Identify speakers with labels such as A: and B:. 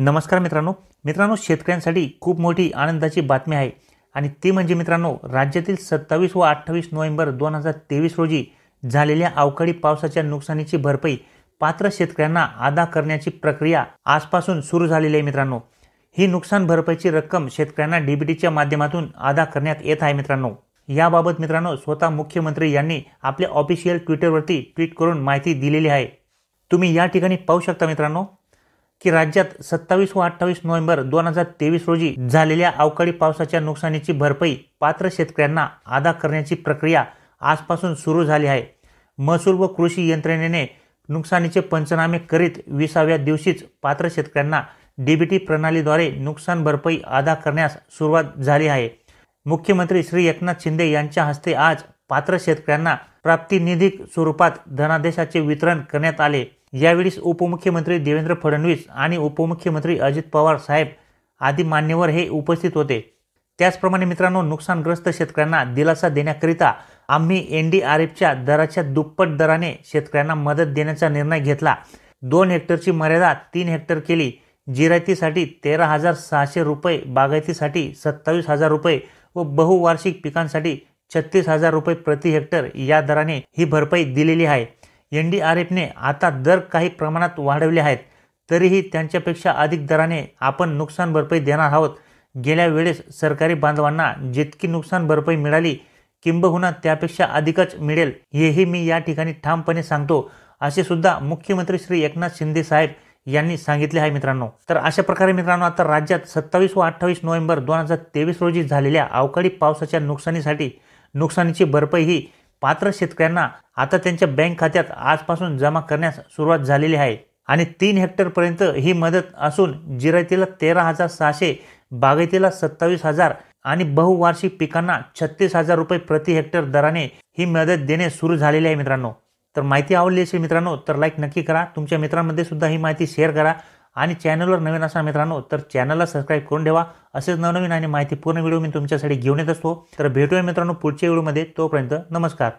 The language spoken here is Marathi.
A: नमस्कार मित्रांनो मित्रांनो शेतकऱ्यांसाठी खूप मोठी आनंदाची बातमी आहे आणि ती म्हणजे मित्रांनो राज्यातील सत्तावीस व अठ्ठावीस नोव्हेंबर दोन हजार तेवीस रोजी झालेल्या अवकाळी पावसाच्या नुकसानीची भरपाई पात्र शेतकऱ्यांना अदा करण्याची प्रक्रिया आजपासून सुरू झालेली आहे मित्रांनो ही नुकसान भरपाईची रक्कम शेतकऱ्यांना डीबीटीच्या माध्यमातून अदा करण्यात येत आहे मित्रांनो याबाबत मित्रांनो स्वतः मुख्यमंत्री यांनी आपल्या ऑफिशियल ट्विटरवरती ट्विट करून माहिती दिलेली आहे तुम्ही या ठिकाणी पाहू शकता मित्रांनो की राज्यात सत्तावीस व अठ्ठावीस नोव्हेंबर दोन हजार तेवीस रोजी झालेल्या अवकाळी पावसाच्या नुकसानीची भरपाई पात्र शेतकऱ्यांना अदा करण्याची प्रक्रिया आजपासून सुरू झाली आहे महसूल व कृषी यंत्रणेने नुकसानीचे पंचनामे करीत विसाव्या दिवशीच पात्र शेतकऱ्यांना डीबीटी प्रणालीद्वारे नुकसान भरपाई अदा करण्यास सुरुवात झाली आहे मुख्यमंत्री श्री एकनाथ शिंदे यांच्या हस्ते आज पात्र शेतकऱ्यांना प्राप्तिनिधिक स्वरूपात धनादेशाचे वितरण करण्यात आले यावेळीस उपमुख्यमंत्री देवेंद्र फडणवीस आणि उपमुख्यमंत्री अजित पवार साहेब आदी मान्यवर हे उपस्थित होते त्याचप्रमाणे मित्रांनो नुकसानग्रस्त शेतकऱ्यांना दिलासा देण्याकरिता आम्ही एन डी आर एफच्या दराच्या दुप्पट दराने शेतकऱ्यांना मदत देण्याचा निर्णय घेतला दोन हेक्टरची मर्यादा तीन हेक्टर केली जिरायतीसाठी तेरा हजार सहाशे रुपये बागायतीसाठी सत्तावीस हजार रुपये व बहुवार्षिक पिकांसाठी छत्तीस हजार रुपये प्रति हेक्टर या दराने ही भरपाई दिलेली आहे एन डी आर एफने आता दर काही प्रमाणात वाढवले आहेत तरीही त्यांच्यापेक्षा अधिक दराने आपण नुकसान भरपाई देणार आहोत गेल्या वेळेस सरकारी बांधवांना जितकी नुकसान भरपाई मिळाली किंबहुना त्यापेक्षा अधिकच मिळेल हेही मी या ठिकाणी ठामपणे सांगतो असे सुद्धा मुख्यमंत्री श्री एकनाथ शिंदे साहेब यांनी सांगितले आहे मित्रांनो तर अशा प्रकारे मित्रांनो आता राज्यात सत्तावीस व अठ्ठावीस नोव्हेंबर दोन हजार तेवीस रोजी झालेल्या अवकाळी पावसाच्या नुकसानीसाठी नुकसानीची भरपाई ही पात्र शेतकऱ्यांना आता त्यांच्या बँक खात्यात आजपासून जमा करण्यास सुरुवात झालेली आहे आणि तीन हेक्टरपर्यंत ही मदत असून जिरायतीला तेरा हजार सहाशे बागायतीला सत्तावीस हजार आणि बहुवार्षिक पिकांना छत्तीस हजार रुपये प्रति हेक्टर दराने ही मदत देणे सुरू झालेली आहे मित्रांनो तर माहिती आवडली असेल मित्रांनो तर लाईक नक्की करा तुमच्या मित्रांमध्ये सुद्धा ही माहिती शेअर करा आणि चॅनलवर नवीन असा मित्रांनो तर चॅनलला सबस्क्राईब करून ठेवा असेच नवनवीन आणि माहितीपूर्ण व्हिडिओ मी तुमच्यासाठी घेऊन येत असतो तर भेटूया मित्रांनो पुढच्या व्हिडिओमध्ये तोपर्यंत नमस्कार